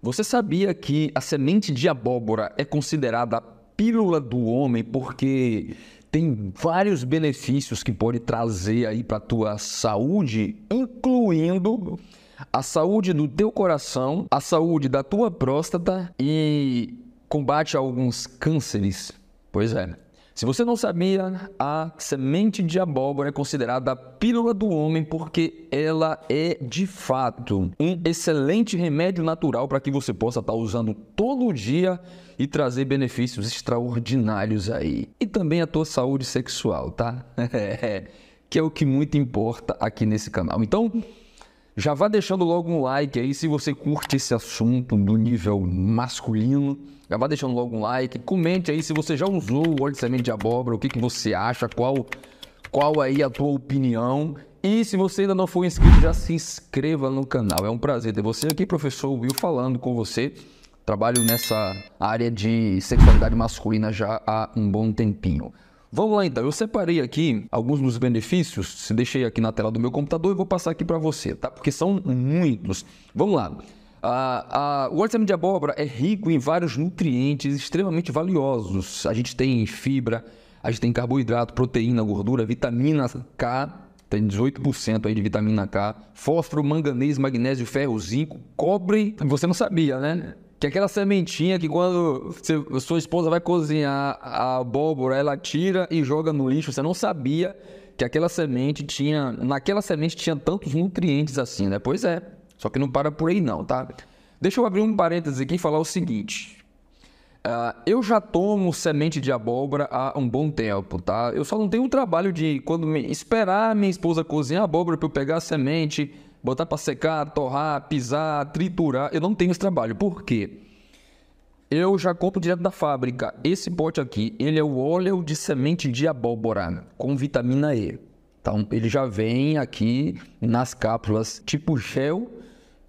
Você sabia que a semente de abóbora é considerada a pílula do homem porque tem vários benefícios que pode trazer aí para tua saúde, incluindo a saúde do teu coração, a saúde da tua próstata e combate a alguns cânceres. Pois é. Se você não sabia, a semente de abóbora é considerada a pílula do homem porque ela é de fato um excelente remédio natural para que você possa estar usando todo dia e trazer benefícios extraordinários aí. E também a tua saúde sexual, tá? É, que é o que muito importa aqui nesse canal. Então, já vá deixando logo um like aí se você curte esse assunto do nível masculino. Já vá deixando logo um like. Comente aí se você já usou o óleo de semente de abóbora, o que, que você acha, qual, qual aí a tua opinião. E se você ainda não for inscrito, já se inscreva no canal. É um prazer ter você aqui, professor Will, falando com você. Trabalho nessa área de sexualidade masculina já há um bom tempinho. Vamos lá então, eu separei aqui alguns dos benefícios, deixei aqui na tela do meu computador e vou passar aqui para você, tá? Porque são muitos. Vamos lá. Ah, ah, o óleo de abóbora é rico em vários nutrientes extremamente valiosos. A gente tem fibra, a gente tem carboidrato, proteína, gordura, vitamina K, tem 18% aí de vitamina K, fósforo, manganês, magnésio, ferro, zinco, cobre. Você não sabia, né? Que é aquela sementinha que quando você, sua esposa vai cozinhar a abóbora, ela tira e joga no lixo. Você não sabia que aquela semente tinha. Naquela semente tinha tantos nutrientes assim, né? Pois é. Só que não para por aí, não, tá? Deixa eu abrir um parêntese aqui e falar o seguinte. Uh, eu já tomo semente de abóbora há um bom tempo, tá? Eu só não tenho o trabalho de quando me, esperar minha esposa cozinhar a abóbora para eu pegar a semente, botar para secar, torrar, pisar, triturar. Eu não tenho esse trabalho. Por quê? Eu já compro direto da fábrica. Esse pote aqui, ele é o óleo de semente de abóbora com vitamina E. Então, ele já vem aqui nas cápsulas tipo gel.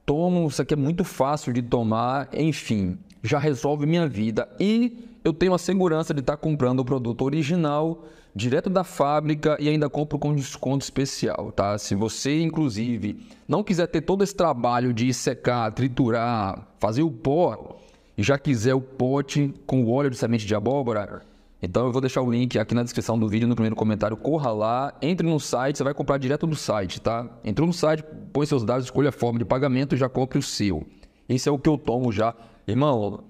Tomo, isso aqui é muito fácil de tomar, enfim, já resolve minha vida. E eu tenho a segurança de estar comprando o produto original, direto da fábrica e ainda compro com desconto especial, tá? Se você, inclusive, não quiser ter todo esse trabalho de secar, triturar, fazer o pó e já quiser o pote com o óleo de semente de abóbora, então eu vou deixar o link aqui na descrição do vídeo, no primeiro comentário, corra lá, entre no site, você vai comprar direto do site, tá? Entrou no site, põe seus dados, escolha a forma de pagamento e já compre o seu. Esse é o que eu tomo já. Irmão,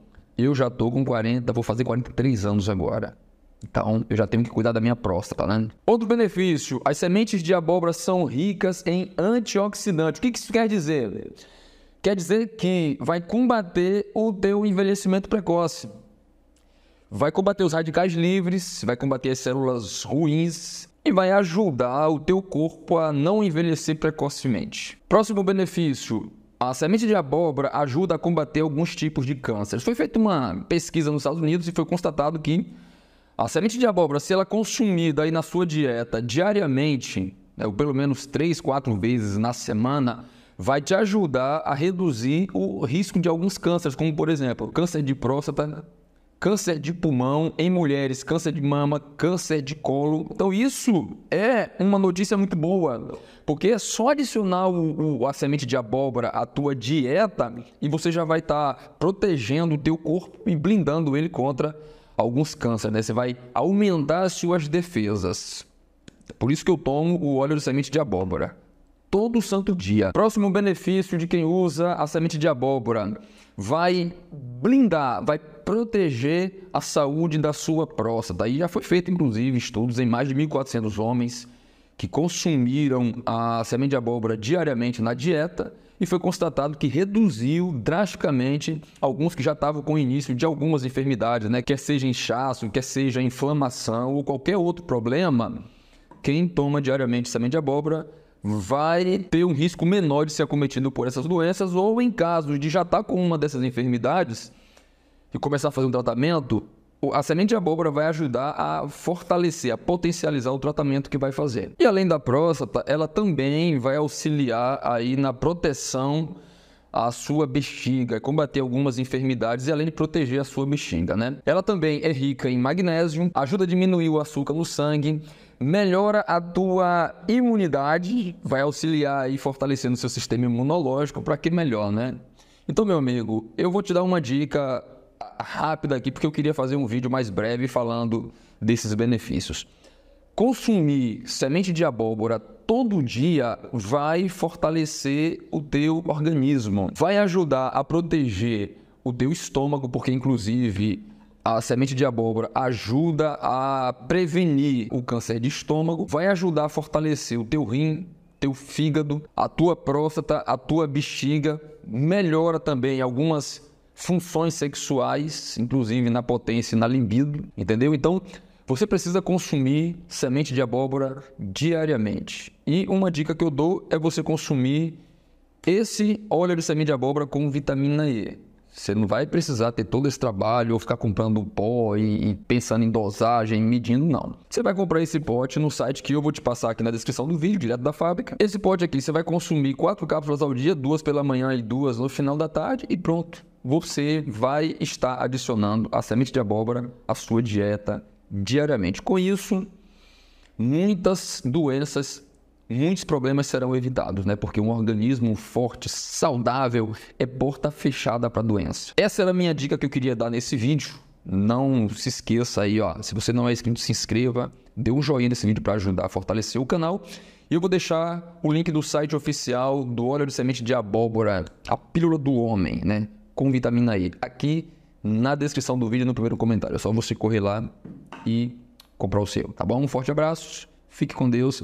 eu já tô com 40, vou fazer 43 anos agora. Então, eu já tenho que cuidar da minha próstata, né? Outro benefício: as sementes de abóbora são ricas em antioxidantes. O que isso quer dizer? Quer dizer que vai combater o teu envelhecimento precoce. Vai combater os radicais livres, vai combater as células ruins e vai ajudar o teu corpo a não envelhecer precocemente. Próximo benefício: a semente de abóbora ajuda a combater alguns tipos de câncer. Foi feita uma pesquisa nos Estados Unidos e foi constatado que a semente de abóbora, se ela é consumida aí na sua dieta diariamente, né, ou pelo menos 3, 4 vezes na semana, vai te ajudar a reduzir o risco de alguns cânceres, como por exemplo, câncer de próstata, câncer de pulmão em mulheres, câncer de mama, câncer de colo. Então isso é uma notícia muito boa, porque é só adicionar o, o, a semente de abóbora à tua dieta e você já vai estar tá protegendo o teu corpo e blindando ele contra alguns cânceres, né? Você vai aumentar as suas defesas. Por isso que eu tomo o óleo de semente de abóbora todo santo dia. Próximo benefício de quem usa a semente de abóbora: vai blindar, vai proteger a saúde da sua próstata. Daí já foi feito, inclusive, estudos em mais de 1.400 homens que consumiram a semente de abóbora diariamente na dieta e foi constatado que reduziu drasticamente alguns que já estavam com o início de algumas enfermidades, né? quer seja inchaço, quer seja inflamação ou qualquer outro problema. Quem toma diariamente semente de abóbora vai ter um risco menor de ser acometido por essas doenças, ou em casos de já estar tá com uma dessas enfermidades e começar a fazer um tratamento, a semente de abóbora vai ajudar a fortalecer, a potencializar o tratamento que vai fazer. E além da próstata, ela também vai auxiliar aí na proteção à sua bexiga, combater algumas enfermidades e além de proteger a sua bexiga, né? Ela também é rica em magnésio, ajuda a diminuir o açúcar no sangue melhora a tua imunidade, vai auxiliar e fortalecendo seu sistema imunológico para que melhor, né? Então, meu amigo, eu vou te dar uma dica rápida aqui, porque eu queria fazer um vídeo mais breve falando desses benefícios. Consumir semente de abóbora todo dia vai fortalecer o teu organismo, vai ajudar a proteger o teu estômago, porque inclusive a semente de abóbora ajuda a prevenir o câncer de estômago, vai ajudar a fortalecer o teu rim, teu fígado, a tua próstata, a tua bexiga, melhora também algumas funções sexuais, inclusive na potência e na libido, entendeu? Então, você precisa consumir semente de abóbora diariamente. E uma dica que eu dou é você consumir esse óleo de semente de abóbora com vitamina E. Você não vai precisar ter todo esse trabalho ou ficar comprando pó e, e, pensando em dosagem, medindo, não. Você vai comprar esse pote no site que eu vou te passar aqui na descrição do vídeo, direto da fábrica. Esse pote aqui você vai consumir quatro cápsulas ao dia, duas pela manhã e duas no final da tarde e pronto. Você vai estar adicionando a semente de abóbora à sua dieta diariamente. Com isso, muitas doenças muitos problemas serão evitados, né? Porque um organismo forte, saudável, é porta fechada para doença. Essa era a minha dica que eu queria dar nesse vídeo. Não se esqueça aí, ó. Se você não é inscrito, se inscreva, dê um joinha nesse vídeo para ajudar a fortalecer o canal. E eu vou deixar o link do site oficial do óleo de semente de abóbora, a pílula do homem, né? Com vitamina E, aqui na descrição do vídeo, no primeiro comentário. É só você correr lá e comprar o seu, tá bom? Um forte abraço, fique com Deus